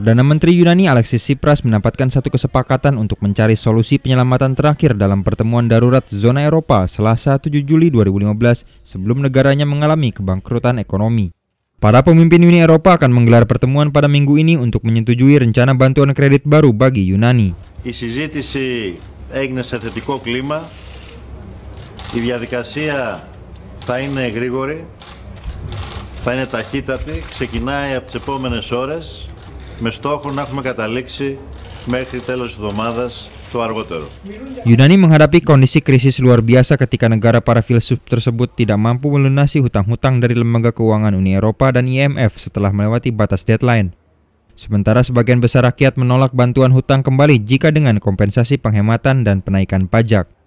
Perdana Menteri Yunani Alexis Tsipras mendapatkan satu kesepakatan untuk mencari solusi penyelamatan terakhir dalam pertemuan darurat zona Eropa Selasa 7 Juli 2015 sebelum negaranya mengalami kebangkrutan ekonomi. Para pemimpin Uni Eropa akan menggelar pertemuan pada minggu ini untuk menyetujui rencana bantuan kredit baru bagi Yunani. θα είναι ταχύτατη, ξεκινάει από τις επόμενες ώρες με στόχο να έχουμε καταλήξει μέχρι τέλος εβδομάδας το αργότερο. Yunani menghadapi kondisi krisis luar biasa ketika negara para filsuf tersebut tidak mampu melunasi hutang-hutang dari lembaga keuangan Uni Eropa dan IMF setelah melewati batas deadline. Sementara sebagian besar rakyat menolak bantuan hutang kembali jika dengan kompensasi penghematan dan penaikan pajak.